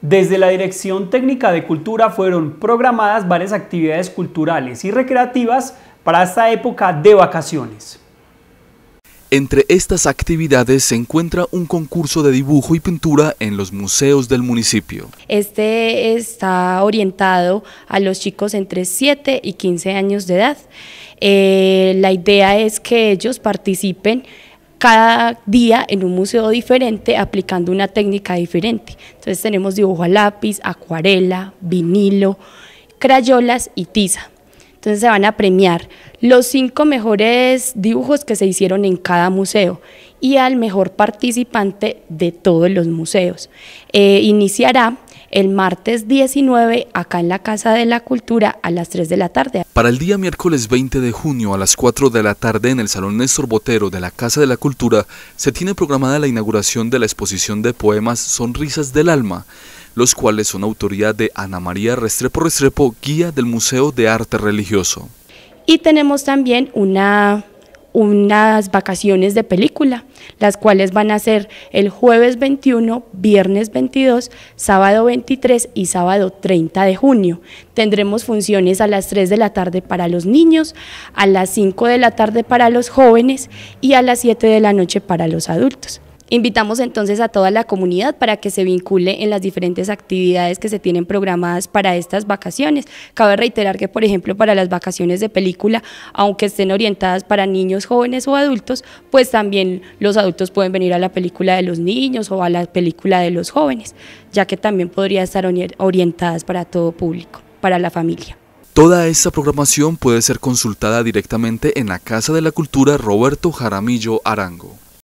Desde la Dirección Técnica de Cultura fueron programadas varias actividades culturales y recreativas para esta época de vacaciones. Entre estas actividades se encuentra un concurso de dibujo y pintura en los museos del municipio. Este está orientado a los chicos entre 7 y 15 años de edad. Eh, la idea es que ellos participen cada día en un museo diferente aplicando una técnica diferente. Entonces tenemos dibujo a lápiz, acuarela, vinilo, crayolas y tiza. Entonces se van a premiar los cinco mejores dibujos que se hicieron en cada museo y al mejor participante de todos los museos. Eh, iniciará el martes 19 acá en la Casa de la Cultura a las 3 de la tarde. Para el día miércoles 20 de junio a las 4 de la tarde en el Salón Néstor Botero de la Casa de la Cultura se tiene programada la inauguración de la exposición de poemas Sonrisas del Alma, los cuales son autoría de Ana María Restrepo Restrepo, guía del Museo de Arte Religioso. Y tenemos también una unas vacaciones de película, las cuales van a ser el jueves 21, viernes 22, sábado 23 y sábado 30 de junio. Tendremos funciones a las 3 de la tarde para los niños, a las 5 de la tarde para los jóvenes y a las 7 de la noche para los adultos. Invitamos entonces a toda la comunidad para que se vincule en las diferentes actividades que se tienen programadas para estas vacaciones. Cabe reiterar que, por ejemplo, para las vacaciones de película, aunque estén orientadas para niños, jóvenes o adultos, pues también los adultos pueden venir a la película de los niños o a la película de los jóvenes, ya que también podría estar orientadas para todo público, para la familia. Toda esta programación puede ser consultada directamente en la Casa de la Cultura Roberto Jaramillo Arango.